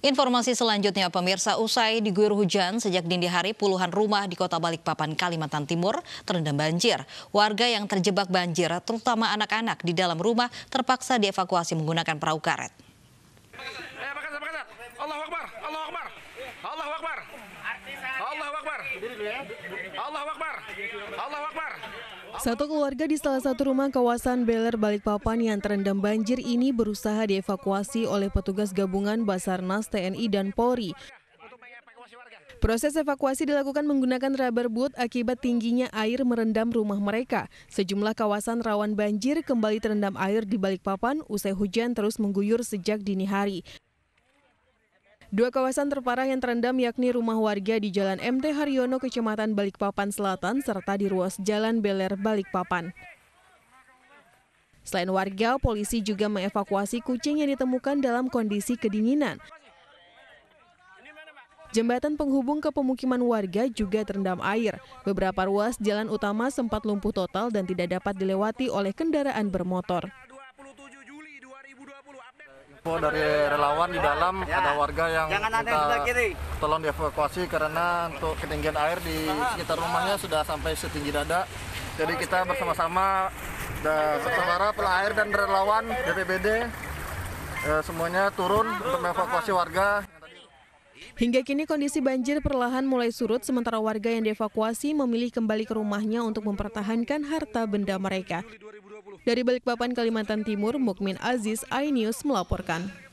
Informasi selanjutnya, pemirsa usai diguyur hujan sejak dini hari puluhan rumah di kota Balikpapan, Kalimantan Timur terendam banjir. Warga yang terjebak banjir, terutama anak-anak di dalam rumah terpaksa dievakuasi menggunakan perahu karet. Allah Akbar. Allah Akbar. Satu keluarga di salah satu rumah kawasan Beler Balikpapan yang terendam banjir ini berusaha dievakuasi oleh petugas gabungan Basarnas, TNI, dan Polri. Proses evakuasi dilakukan menggunakan rubber boot akibat tingginya air merendam rumah mereka. Sejumlah kawasan rawan banjir kembali terendam air di Balikpapan usai hujan terus mengguyur sejak dini hari. Dua kawasan terparah yang terendam yakni rumah warga di Jalan MT Haryono, Kecamatan Balikpapan Selatan, serta di ruas Jalan Beler, Balikpapan. Selain warga, polisi juga mengevakuasi kucing yang ditemukan dalam kondisi kedinginan. Jembatan penghubung ke pemukiman warga juga terendam air. Beberapa ruas jalan utama sempat lumpuh total dan tidak dapat dilewati oleh kendaraan bermotor info dari relawan di dalam ya. ada warga yang kita tolong dievakuasi karena untuk ketinggian air di sekitar rumahnya sudah sampai setinggi dada. Jadi kita bersama-sama sementara pelair dan relawan BPBD eh, semuanya turun untuk mengevakuasi warga. Hingga kini kondisi banjir perlahan mulai surut sementara warga yang dievakuasi memilih kembali ke rumahnya untuk mempertahankan harta benda mereka. Dari Balikpapan, Kalimantan Timur, Mukmin Aziz, iNews melaporkan.